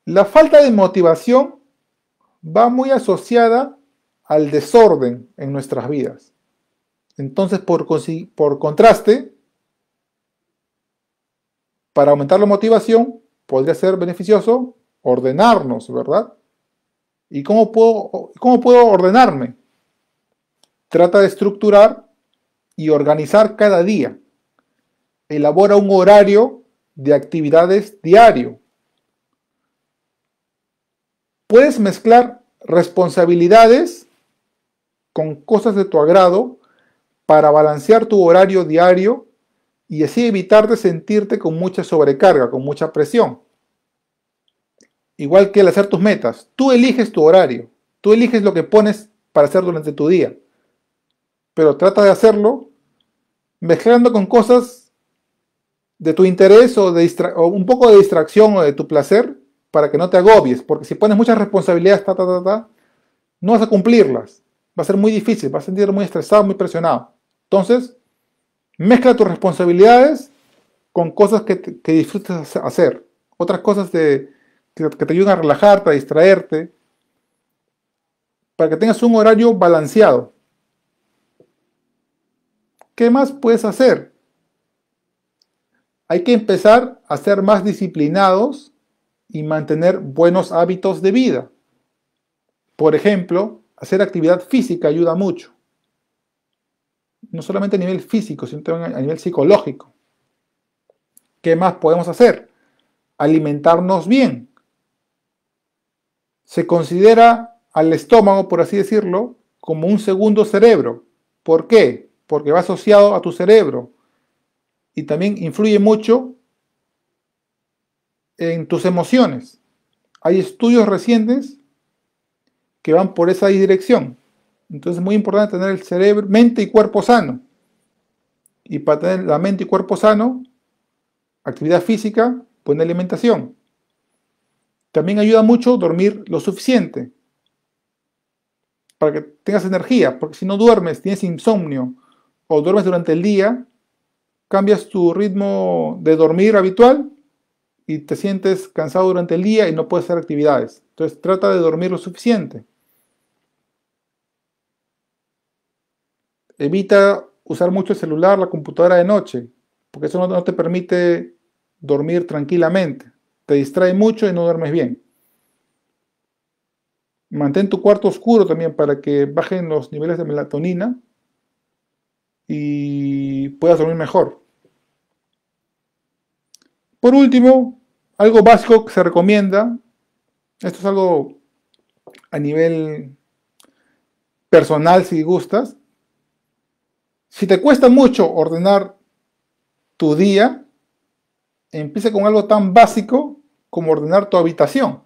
La falta de motivación va muy asociada al desorden en nuestras vidas. Entonces, por, contraste, para aumentar la motivación, podría ser beneficioso ordenarnos, ¿verdad? ¿Y cómo puedo, cómo puedo ordenarme? Trata de estructurar y organizar cada día. Elabora un horario de actividades diario. Puedes mezclar responsabilidades con cosas de tu agrado para balancear tu horario diario y así evitarte sentirte con mucha sobrecarga, con mucha presión. Igual que al hacer tus metas, tú eliges tu horario, tú eliges lo que pones para hacer durante tu día, pero trata de hacerlo mezclando con cosas de tu interés o, de un poco de distracción o de tu placer para que no te agobies, porque si pones muchas responsabilidades, no vas a cumplirlas va a ser muy difícil, va a sentir muy estresado, muy presionado. Entonces, mezcla tus responsabilidades con cosas que, disfrutes hacer, otras cosas que, que te ayuden a relajarte, a distraerte, para que tengas un horario balanceado. ¿Qué más puedes hacer? Hay que empezar a ser más disciplinados y mantener buenos hábitos de vida. Por ejemplo, hacer actividad física ayuda mucho. No solamente a nivel físico, sino también a nivel psicológico. ¿Qué más podemos hacer? Alimentarnos bien. Se considera al estómago, por así decirlo, como un segundo cerebro. ¿Por qué? Porque va asociado a tu cerebro. Y también influye mucho en tus emociones. Hay estudios recientes que van por esa dirección. Entonces es muy importante tener el cerebro, mente y cuerpo sano. Y para tener la mente y cuerpo sano, actividad física, buena alimentación. También ayuda mucho dormir lo suficiente para que tengas energía, porque si no duermes, tienes insomnio o duermes durante el día, cambias tu ritmo de dormir habitual y te sientes cansado durante el día y no puedes hacer actividades. Entonces trata de dormir lo suficiente. evita usar mucho el celular, la computadora de noche, porque eso no, te permite dormir tranquilamente. Te distrae mucho y no duermes bien. Mantén tu cuarto oscuro también para que bajen los niveles de melatonina y puedas dormir mejor. Por último, algo básico que se recomienda, esto es algo a nivel personal si gustas, si te cuesta mucho ordenar tu día, empieza con algo tan básico como ordenar tu habitación.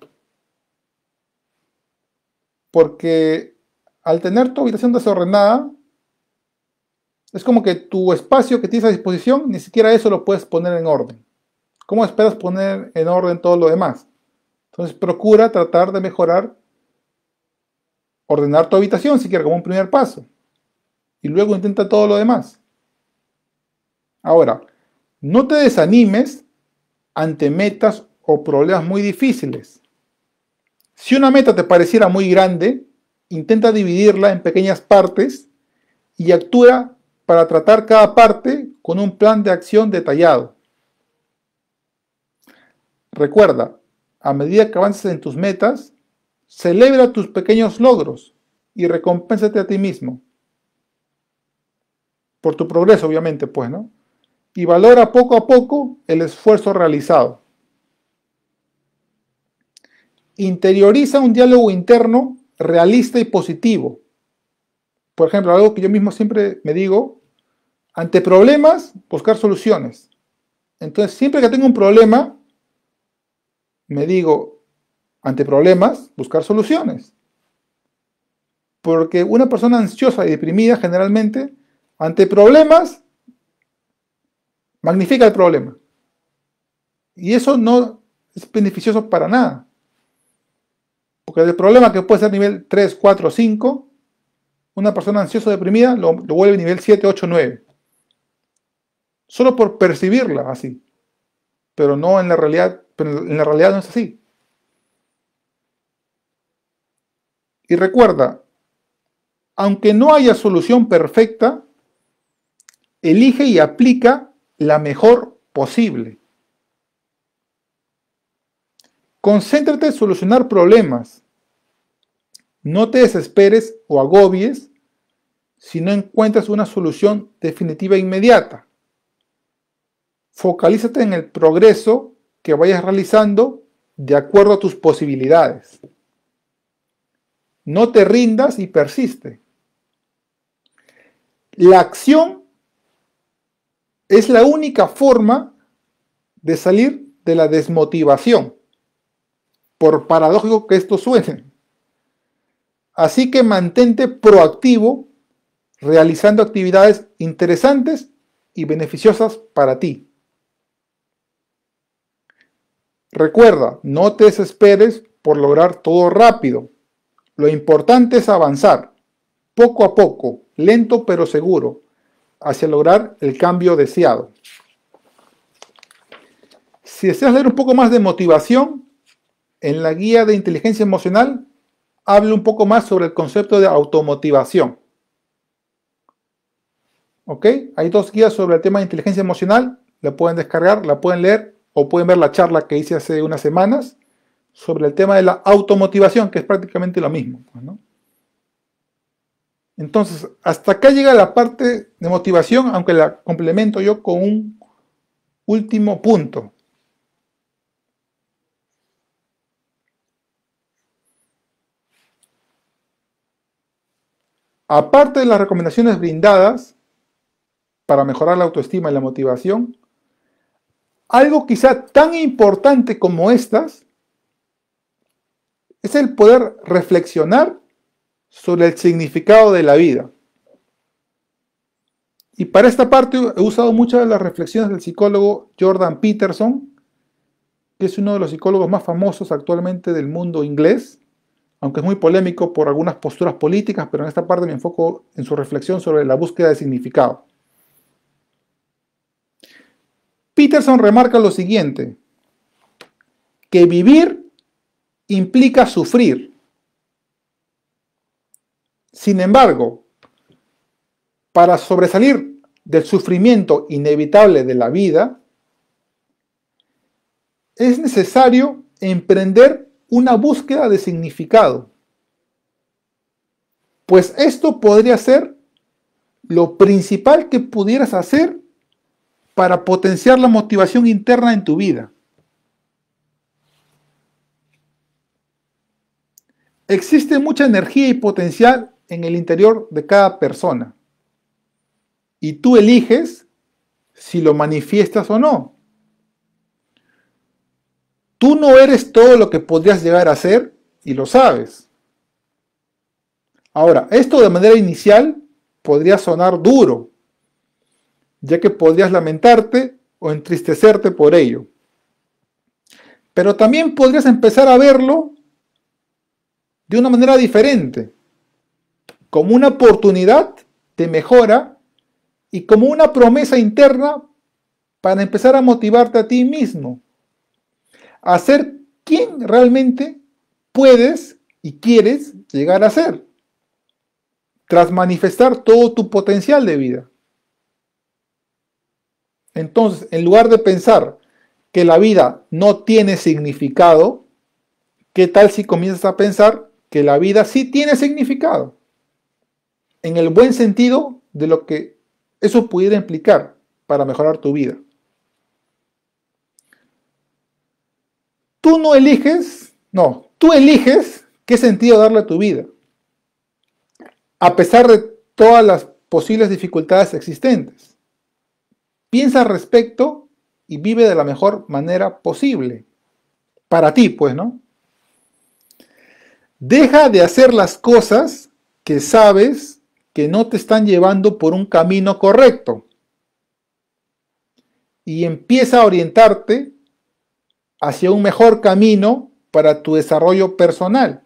Porque al tener tu habitación desordenada, es como que tu espacio que tienes a disposición, ni siquiera eso lo puedes poner en orden. ¿Cómo esperas poner en orden todo lo demás? Entonces procura tratar de mejorar, ordenar tu habitación siquiera como un primer paso y luego intenta todo lo demás. Ahora, no te desanimes ante metas o problemas muy difíciles. Si una meta te pareciera muy grande, intenta dividirla en pequeñas partes y actúa para tratar cada parte con un plan de acción detallado. Recuerda, a medida que avances en tus metas, celebra tus pequeños logros y recompénsate a ti mismo por tu progreso, obviamente, pues, ¿no? Y valora poco a poco el esfuerzo realizado. Interioriza un diálogo interno realista y positivo. Por ejemplo, algo que yo mismo siempre me digo, ante problemas, buscar soluciones. Entonces, siempre que tengo un problema, me digo, ante problemas, buscar soluciones. Porque una persona ansiosa y deprimida generalmente ante problemas, magnifica el problema. Y eso no es beneficioso para nada. Porque el problema que puede ser nivel 3, 4, 5, una persona ansiosa o deprimida lo, lo vuelve nivel 7, 8, 9. Solo por percibirla así. Pero no en la realidad, pero en la realidad no es así. Y recuerda, aunque no haya solución perfecta, elige y aplica la mejor posible. Concéntrate en solucionar problemas. No te desesperes o agobies si no encuentras una solución definitiva e inmediata. Focalízate en el progreso que vayas realizando de acuerdo a tus posibilidades. No te rindas y persiste. La acción es la única forma de salir de la desmotivación, por paradójico que esto suene. Así que mantente proactivo realizando actividades interesantes y beneficiosas para ti. Recuerda, no te desesperes por lograr todo rápido. Lo importante es avanzar, poco a poco, lento pero seguro, hacia lograr el cambio deseado. Si deseas leer un poco más de motivación, en la guía de inteligencia emocional hablo un poco más sobre el concepto de automotivación. ¿Ok? Hay dos guías sobre el tema de inteligencia emocional. La pueden descargar, la pueden leer o pueden ver la charla que hice hace unas semanas sobre el tema de la automotivación, que es prácticamente lo mismo. ¿no? Entonces, hasta acá llega la parte de motivación, aunque la complemento yo con un último punto. Aparte de las recomendaciones brindadas para mejorar la autoestima y la motivación, algo quizá tan importante como estas es el poder reflexionar sobre el significado de la vida. Y para esta parte he usado muchas de las reflexiones del psicólogo Jordan Peterson, que es uno de los psicólogos más famosos actualmente del mundo inglés, aunque es muy polémico por algunas posturas políticas, pero en esta parte me enfoco en su reflexión sobre la búsqueda de significado. Peterson remarca lo siguiente, que vivir implica sufrir sin embargo, para sobresalir del sufrimiento inevitable de la vida, es necesario emprender una búsqueda de significado, pues esto podría ser lo principal que pudieras hacer para potenciar la motivación interna en tu vida. Existe mucha energía y potencial en el interior de cada persona. Y tú eliges si lo manifiestas o no. Tú no eres todo lo que podrías llegar a ser y lo sabes. Ahora, esto de manera inicial podría sonar duro, ya que podrías lamentarte o entristecerte por ello. Pero también podrías empezar a verlo de una manera diferente como una oportunidad de mejora y como una promesa interna para empezar a motivarte a ti mismo, a ser quien realmente puedes y quieres llegar a ser, tras manifestar todo tu potencial de vida. Entonces, en lugar de pensar que la vida no tiene significado, ¿qué tal si comienzas a pensar que la vida sí tiene significado? en el buen sentido de lo que eso pudiera implicar para mejorar tu vida. Tú no eliges, no, tú eliges qué sentido darle a tu vida, a pesar de todas las posibles dificultades existentes. Piensa al respecto y vive de la mejor manera posible. Para ti, pues, ¿no? Deja de hacer las cosas que sabes que no te están llevando por un camino correcto. Y empieza a orientarte hacia un mejor camino para tu desarrollo personal.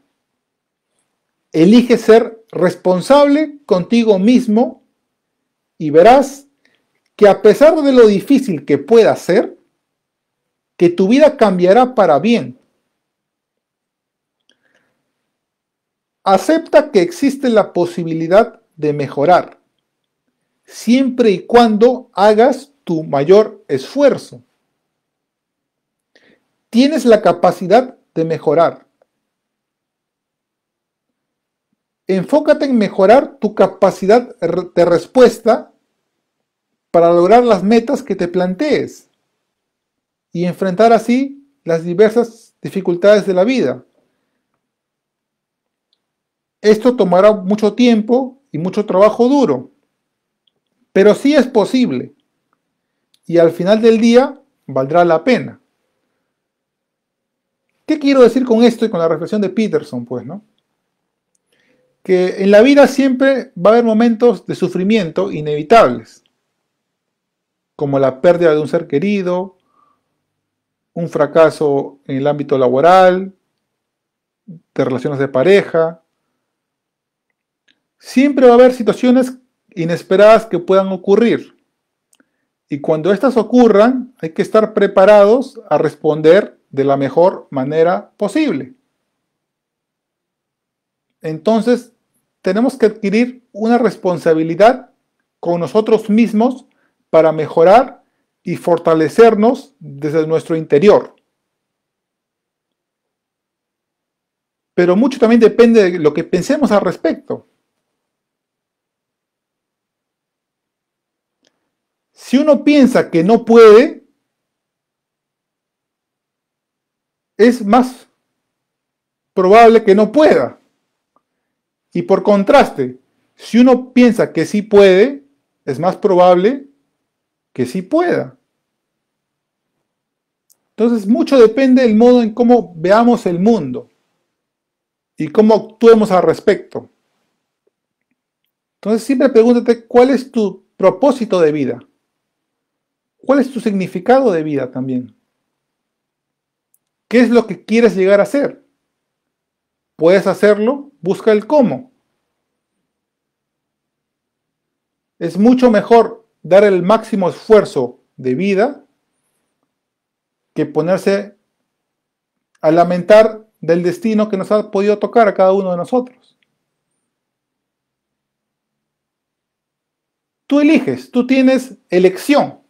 Elige ser responsable contigo mismo y verás que a pesar de lo difícil que pueda ser, que tu vida cambiará para bien. Acepta que existe la posibilidad de mejorar, siempre y cuando hagas tu mayor esfuerzo. Tienes la capacidad de mejorar. Enfócate en mejorar tu capacidad de respuesta para lograr las metas que te plantees y enfrentar así las diversas dificultades de la vida. Esto tomará mucho tiempo y mucho trabajo duro, pero sí es posible y al final del día valdrá la pena. ¿Qué quiero decir con esto y con la reflexión de Peterson, pues, no? Que en la vida siempre va a haber momentos de sufrimiento inevitables, como la pérdida de un ser querido, un fracaso en el ámbito laboral, de relaciones de pareja, Siempre va a haber situaciones inesperadas que puedan ocurrir. Y cuando éstas ocurran, hay que estar preparados a responder de la mejor manera posible. Entonces, tenemos que adquirir una responsabilidad con nosotros mismos para mejorar y fortalecernos desde nuestro interior. Pero mucho también depende de lo que pensemos al respecto. Si uno piensa que no puede, es más probable que no pueda. Y por contraste, si uno piensa que sí puede, es más probable que sí pueda. Entonces, mucho depende del modo en cómo veamos el mundo y cómo actuemos al respecto. Entonces, siempre pregúntate cuál es tu propósito de vida. ¿Cuál es tu significado de vida también? ¿Qué es lo que quieres llegar a ser? ¿Puedes hacerlo? Busca el cómo. Es mucho mejor dar el máximo esfuerzo de vida que ponerse a lamentar del destino que nos ha podido tocar a cada uno de nosotros. Tú eliges, tú tienes elección.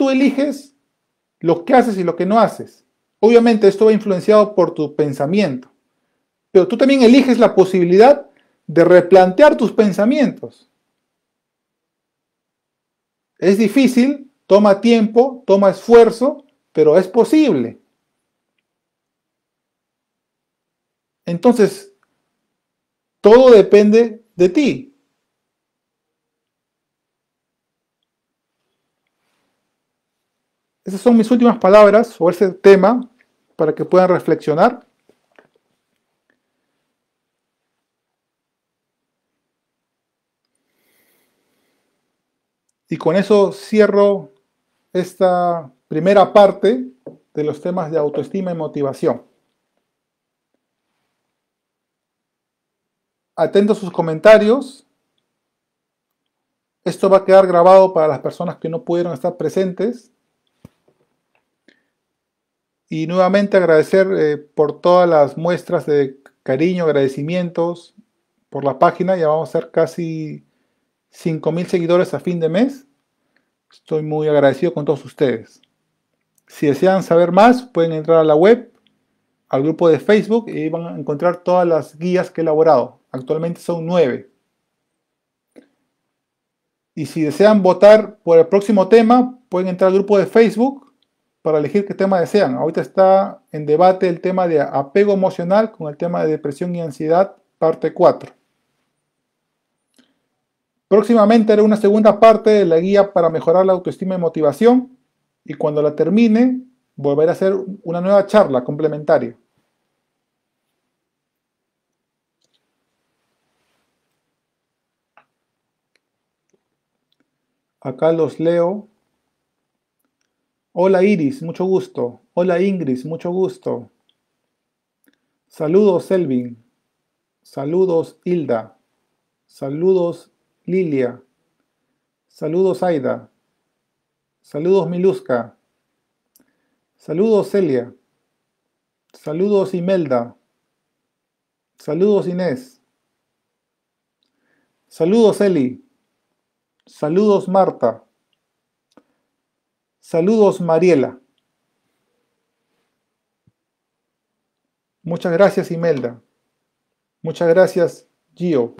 Tú eliges lo que haces y lo que no haces. Obviamente esto va influenciado por tu pensamiento, pero tú también eliges la posibilidad de replantear tus pensamientos. Es difícil, toma tiempo, toma esfuerzo, pero es posible. Entonces, todo depende de ti. Esas son mis últimas palabras sobre ese tema para que puedan reflexionar. Y con eso cierro esta primera parte de los temas de autoestima y motivación. Atento a sus comentarios. Esto va a quedar grabado para las personas que no pudieron estar presentes y nuevamente agradecer eh, por todas las muestras de cariño, agradecimientos por la página. Ya vamos a ser casi 5.000 seguidores a fin de mes. Estoy muy agradecido con todos ustedes. Si desean saber más, pueden entrar a la web, al grupo de Facebook y van a encontrar todas las guías que he elaborado. Actualmente son nueve. Y si desean votar por el próximo tema, pueden entrar al grupo de Facebook para elegir qué tema desean. Ahorita está en debate el tema de apego emocional con el tema de depresión y ansiedad, parte 4. Próximamente haré una segunda parte de la guía para mejorar la autoestima y motivación y cuando la termine volveré a hacer una nueva charla complementaria. Acá los leo Hola Iris, mucho gusto. Hola Ingris, mucho gusto. Saludos Elvin. Saludos Hilda. Saludos Lilia. Saludos Aida. Saludos Miluska. Saludos Celia. Saludos Imelda. Saludos Inés. Saludos Eli. Saludos Marta. Saludos, Mariela. Muchas gracias, Imelda. Muchas gracias, Gio.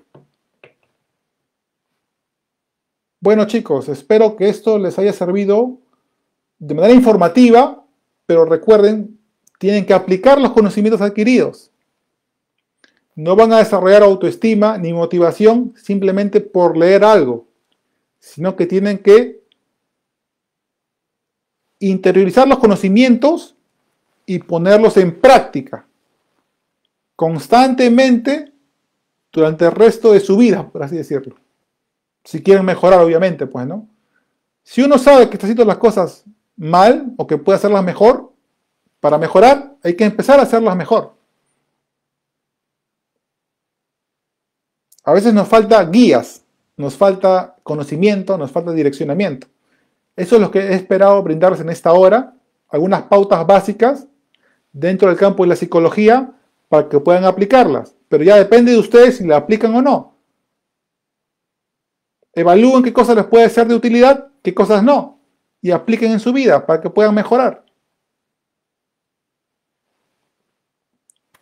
Bueno, chicos, espero que esto les haya servido de manera informativa, pero recuerden, tienen que aplicar los conocimientos adquiridos. No van a desarrollar autoestima ni motivación simplemente por leer algo, sino que tienen que interiorizar los conocimientos y ponerlos en práctica constantemente durante el resto de su vida, por así decirlo. Si quieren mejorar, obviamente, pues, ¿no? Si uno sabe que está haciendo las cosas mal o que puede hacerlas mejor, para mejorar hay que empezar a hacerlas mejor. A veces nos falta guías, nos falta conocimiento, nos falta direccionamiento. Eso es lo que he esperado brindarles en esta hora, algunas pautas básicas dentro del campo de la psicología para que puedan aplicarlas, pero ya depende de ustedes si la aplican o no. Evalúen qué cosas les puede ser de utilidad, qué cosas no, y apliquen en su vida para que puedan mejorar.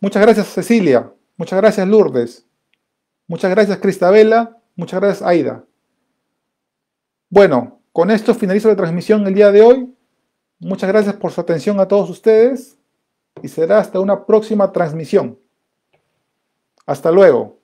Muchas gracias Cecilia, muchas gracias Lourdes, muchas gracias Cristabela, muchas gracias Aida. Bueno, con esto finalizo la transmisión el día de hoy. Muchas gracias por su atención a todos ustedes y será hasta una próxima transmisión. Hasta luego.